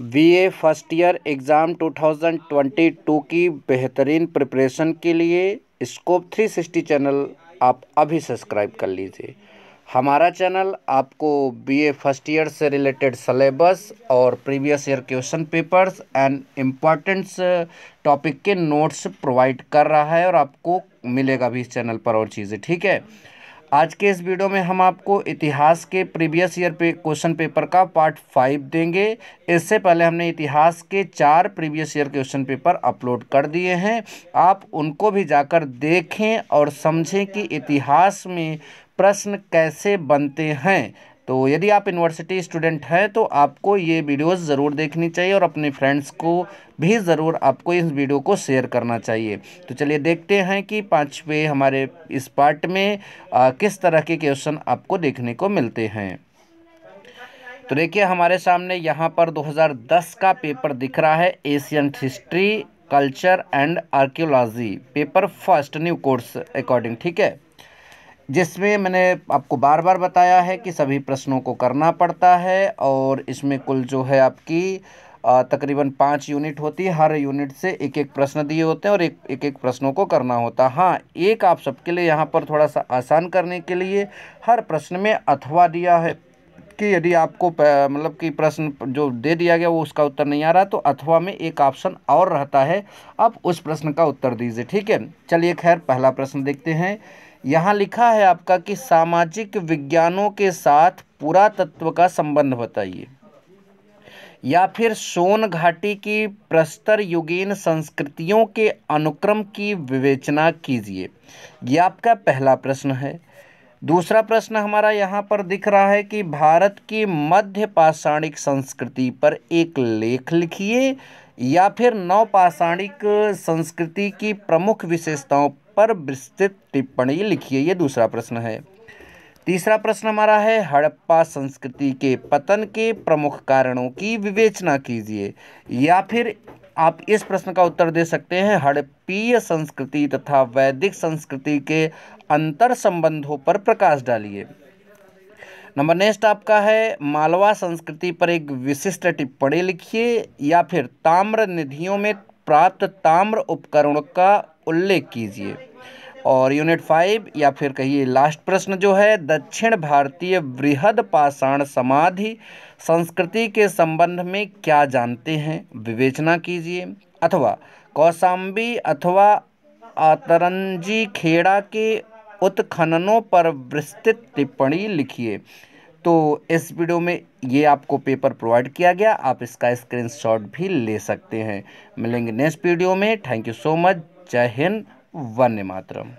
BA first year exam 2022 की बेहतरीन preparation के लिए स्कोप 360 चैनल आप अभी सब्सक्राइब कर लीजिए हमारा चैनल आपको बीए फर्स्ट ईयर से रिलेटेड सलेबस और previous year question papers and importants topic के नोट्स प्रोवाइड कर रहा है और आपको मिलेगा भी इस चैनल पर और चीज़ें ठीक है आज के इस वीडियो में हम आपको इतिहास के प्रीवियस ईयर पे क्वेश्चन पेपर का पार्ट फाइव देंगे इससे पहले हमने इतिहास के चार previous year question paper upload कर दिए हैं आप उनको भी जाकर देखें और समझें कि इतिहास में प्रश्न कैसे बनते हैं तो यदि आप यूनिवर्सिटी स्टूडेंट हैं तो आपको ये वीडियोस ज़रूर देखनी चाहिए और अपने फ्रेंड्स को भी ज़रूर आपको इस वीडियो को शेयर करना चाहिए तो चलिए देखते हैं कि पाँचवें हमारे इस पार्ट में आ, किस तरह के क्वेश्चन आपको देखने को मिलते हैं तो देखिए हमारे सामने यहाँ पर 2010 का पेपर दिख रहा है Asian history culture and archaeology paper first new course according ठीक है जिसमें मैंने आपको बार बार बताया है कि सभी प्रश्नों को करना पड़ता है और इसमें कुल जो है आपकी तकरीबन पाँच यूनिट होती है हर यूनिट से एक एक प्रश्न दिए होते हैं और एक एक, एक प्रश्नों को करना होता है हाँ एक आप सबके लिए यहाँ पर थोड़ा सा आसान करने के लिए हर प्रश्न में अथवा दिया है कि यदि आपको मतलब कि प्रश्न जो दे दिया गया वो उसका उत्तर नहीं आ रहा तो अथवा में एक ऑप्शन और रहता है आप उस प्रश्न का उत्तर दीजिए ठीक है चलिए खैर पहला प्रश्न देखते हैं यहाँ लिखा है आपका कि सामाजिक विज्ञानों के साथ पुरातत्व का संबंध बताइए या फिर सोन घाटी की प्रस्तर युगीन संस्कृतियों के अनुक्रम की विवेचना कीजिए यह आपका पहला प्रश्न है दूसरा प्रश्न हमारा यहाँ पर दिख रहा है कि भारत की मध्य पाषाणिक संस्कृति पर एक लेख लिखिए या फिर नवपाषाणिक संस्कृति की प्रमुख विशेषताओं पर विस्तृत टिप्पणी लिखिए ये दूसरा प्रश्न है तीसरा प्रश्न हमारा है हड़प्पा संस्कृति के पतन के प्रमुख कारणों की विवेचना कीजिए या फिर आप इस प्रश्न का उत्तर दे सकते हैं हड़पीय संस्कृति तथा वैदिक संस्कृति के अंतर संबंधों पर प्रकाश डालिए नंबर नेक्स्ट आपका है मालवा संस्कृति पर एक विशिष्ट टिप्पणी लिखिए या फिर ताम्र निधियों में प्राप्त ताम्र उपकरणों का उल्लेख कीजिए और यूनिट फाइव या फिर कहिए लास्ट प्रश्न जो है दक्षिण भारतीय वृहद पाषाण समाधि संस्कृति के संबंध में क्या जानते हैं विवेचना कीजिए अथवा कौसाम्बी अथवा आतरंजी खेड़ा के उत्खननों पर विस्तृत टिप्पणी लिखिए तो इस वीडियो में ये आपको पेपर प्रोवाइड किया गया आप इसका स्क्रीनशॉट भी ले सकते हैं मिलेंगे नेक्स्ट वीडियो में थैंक यू सो मच जय हिंद वन्य मातरम